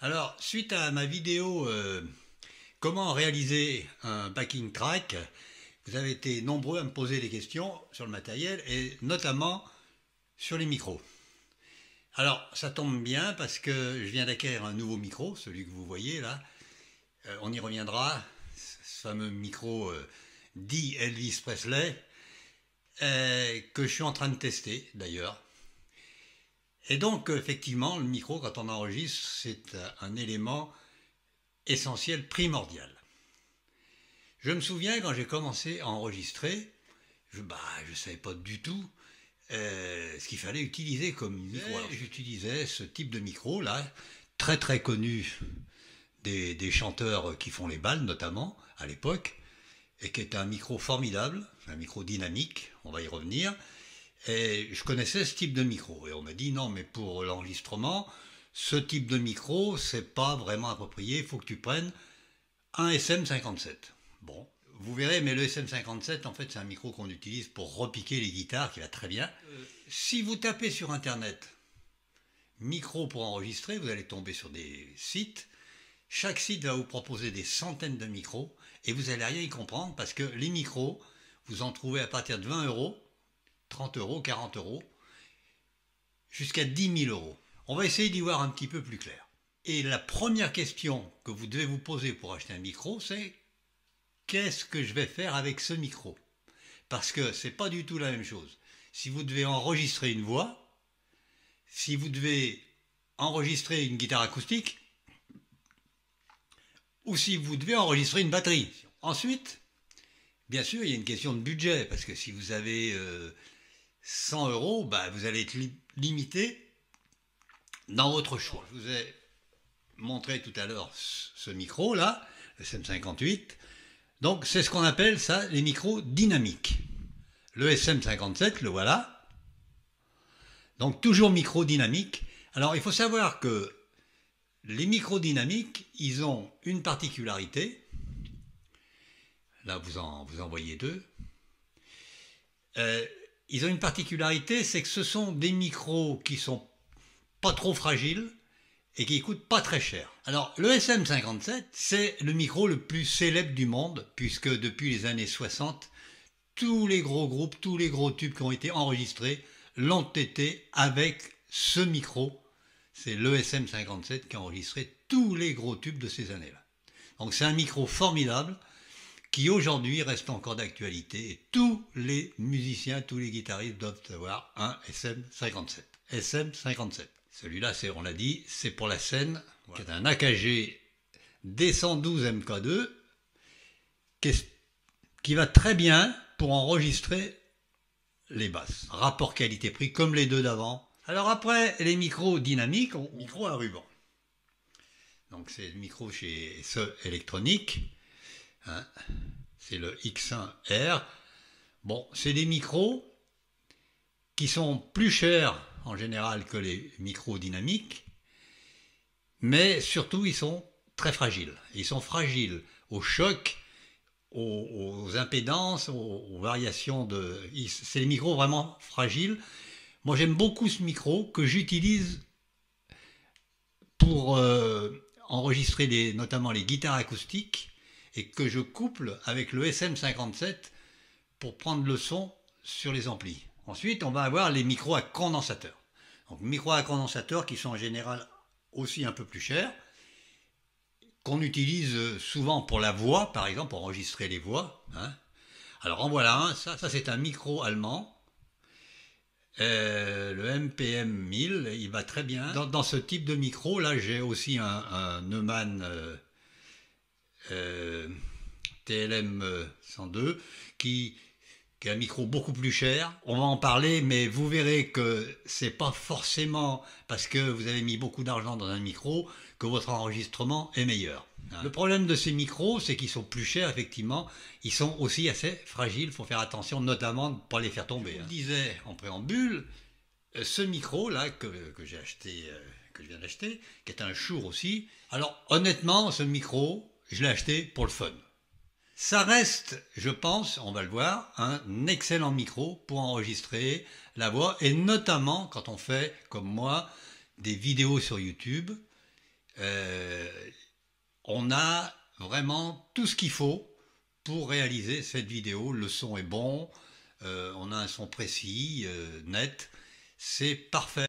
Alors, suite à ma vidéo euh, Comment réaliser un backing track, vous avez été nombreux à me poser des questions sur le matériel et notamment sur les micros. Alors, ça tombe bien parce que je viens d'acquérir un nouveau micro, celui que vous voyez là. Euh, on y reviendra, ce fameux micro euh, dit Elvis Presley, que je suis en train de tester d'ailleurs. Et donc, effectivement, le micro, quand on enregistre, c'est euh, un élément essentiel, primordial. Je me souviens, quand j'ai commencé à enregistrer, je ne bah, je savais pas du tout euh, ce qu'il fallait utiliser comme micro. J'utilisais ce type de micro, là, très très connu des, des chanteurs qui font les balles, notamment, à l'époque, et qui est un micro formidable, un micro dynamique, on va y revenir, et je connaissais ce type de micro. Et on m'a dit non, mais pour l'enregistrement, ce type de micro, c'est pas vraiment approprié. Il faut que tu prennes un SM57. Bon, vous verrez, mais le SM57, en fait, c'est un micro qu'on utilise pour repiquer les guitares, qui va très bien. Euh. Si vous tapez sur Internet micro pour enregistrer, vous allez tomber sur des sites. Chaque site va vous proposer des centaines de micros et vous allez rien y comprendre parce que les micros, vous en trouvez à partir de 20 euros 30 euros, 40 euros, jusqu'à 10 000 euros. On va essayer d'y voir un petit peu plus clair. Et la première question que vous devez vous poser pour acheter un micro, c'est qu'est-ce que je vais faire avec ce micro Parce que ce n'est pas du tout la même chose. Si vous devez enregistrer une voix, si vous devez enregistrer une guitare acoustique, ou si vous devez enregistrer une batterie. Ensuite, bien sûr, il y a une question de budget, parce que si vous avez euh, 100 euros, bah, vous allez être limité dans votre choix. Je vous ai montré tout à l'heure ce micro-là, le SM58. Donc c'est ce qu'on appelle ça les micros dynamiques. Le SM57, le voilà. Donc toujours micro dynamique. Alors il faut savoir que les micros dynamiques, ils ont une particularité. Là, vous en, vous en voyez deux. Euh, ils ont une particularité, c'est que ce sont des micros qui sont pas trop fragiles et qui coûtent pas très cher. Alors le SM57, c'est le micro le plus célèbre du monde, puisque depuis les années 60, tous les gros groupes, tous les gros tubes qui ont été enregistrés l'ont été avec ce micro. C'est le sm 57 qui a enregistré tous les gros tubes de ces années-là. Donc c'est un micro formidable qui aujourd'hui reste encore d'actualité. Et tous les musiciens, tous les guitaristes doivent avoir un SM57. SM57. Celui-là, on l'a dit, c'est pour la scène, c'est un AKG D112 MK2, qui, va très bien pour enregistrer les basses. Rapport qualité-prix, comme les deux d'avant. Alors après, les micros dynamiques, micro à ruban. Donc c'est le micro chez SE électronique. Hein, c'est le X1R. Bon, c'est des micros qui sont plus chers en général que les micros dynamiques, mais surtout ils sont très fragiles. Ils sont fragiles au choc, aux, impédances, aux, variations de. C'est des micros vraiment fragiles. Moi j'aime beaucoup ce micro que j'utilise pour euh, enregistrer notamment les guitares acoustiques et que je couple avec le SM57 pour prendre le son sur les amplis. Ensuite, on va avoir les micros à condensateurs. Donc micros à condensateur qui sont en général aussi un peu plus chers, qu'on utilise euh, souvent pour la voix, par exemple, pour enregistrer les voix. Hein. Alors en voilà un, ça, c'est un micro allemand. Euh, le MPM 1000, il va très bien. Dans, ce type de micro, là j'ai aussi un, Neumann euh, euh, TLM 102, euh, qui, qui, est un micro beaucoup plus cher. On va en parler, mais vous verrez que c'est pas forcément parce que vous avez mis beaucoup d'argent dans un micro que votre enregistrement est meilleur. Le problème de ces micros, c'est qu'ils sont plus chers, effectivement. Ils sont aussi assez fragiles, il faut faire attention, notamment de ne pas les faire tomber. Je hein. disais en préambule, euh, ce micro-là que, que j'ai acheté, que je viens d'acheter, qui est un Shure aussi. Alors honnêtement, ce micro, je l'ai acheté pour le fun. Ça reste, je pense, on va le voir, un excellent micro pour enregistrer la voix et notamment quand on fait, comme moi, des vidéos sur YouTube. Euh, on a vraiment tout ce qu'il faut pour réaliser cette vidéo. Le son est bon, euh, on a un son précis, euh, net, c'est parfait.